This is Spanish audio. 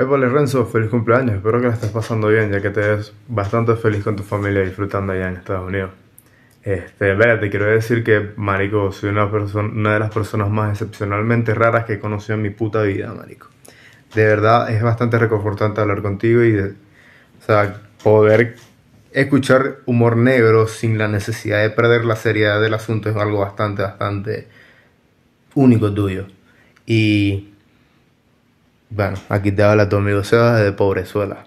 Épale Renzo, feliz cumpleaños. Espero que la estés pasando bien, ya que te ves bastante feliz con tu familia disfrutando allá en Estados Unidos. Este, te quiero decir que, marico, soy una, de las personas más excepcionalmente raras que he conocido en mi puta vida, marico. De verdad, es bastante reconfortante hablar contigo y, poder escuchar humor negro sin la necesidad de perder la seriedad del asunto es algo bastante, bastante único tuyo. Y bueno, aquí te habla tu amigo Sebas de Pobrezuela.